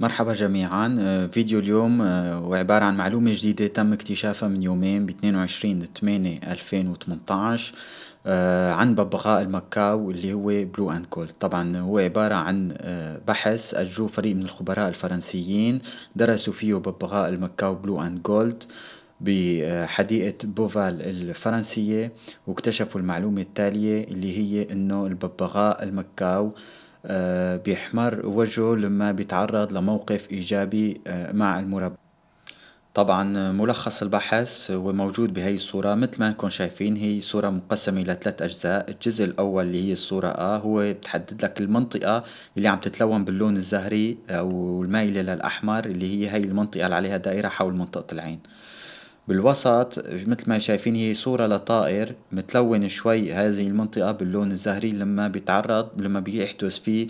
مرحبا جميعا آه، فيديو اليوم آه، عبارة عن معلومة جديدة تم اكتشافها من يومين ب 22 8 2018 عن ببغاء المكاو اللي هو بلو اند كول طبعا هو عبارة عن آه، بحث أجروه فريق من الخبراء الفرنسيين درسوا فيه ببغاء المكاو بلو اند جولد بحديقة بوفال الفرنسية واكتشفوا المعلومة التالية اللي هي انه الببغاء المكاو آه، بيحمر وجهه لما بيتعرض لموقف إيجابي آه، مع المربى طبعا ملخص البحث وموجود بهي الصورة مثل ما انكم شايفين هي صورة مقسمة ثلاث أجزاء الجزء الأول اللي هي الصورة آه هو بتحدد لك المنطقة اللي عم تتلون باللون الزهري أو المايلة للأحمر اللي هي هي المنطقة اللي عليها دائرة حول منطقة العين بالوسط مثل ما شايفين هي صورة لطائر متلون شوي هذه المنطقة باللون الزهري لما بيتعرض لما بيحدث فيه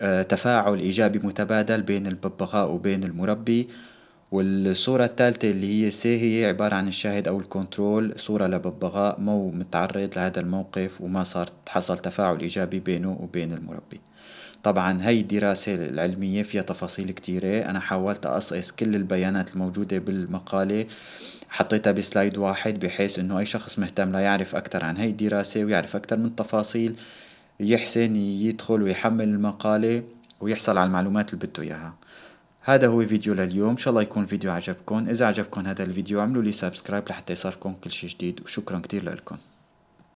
آه، تفاعل إيجابي متبادل بين الببغاء وبين المربي والصورة الثالثة اللي هي سي هي عبارة عن الشاهد أو الكنترول صورة لببغاء مو متعرض لهذا الموقف وما صار حصل تفاعل إيجابي بينه وبين المربي طبعا هاي الدراسة العلمية فيها تفاصيل كتيرة أنا حاولت أقصقص كل البيانات الموجودة بالمقالة حطيتها بسلايد واحد بحيث أنه أي شخص مهتم لا يعرف أكثر عن هاي الدراسة ويعرف أكثر من التفاصيل يحسن يدخل ويحمل المقالة ويحصل على المعلومات اللي بده إياها هذا هو فيديو لليوم ان شاء الله يكون فيديو عجبكم اذا عجبكم هذا الفيديو اعملوا لي سبسكرايب لحتى يصلكم كل شيء جديد وشكرا كثير لكم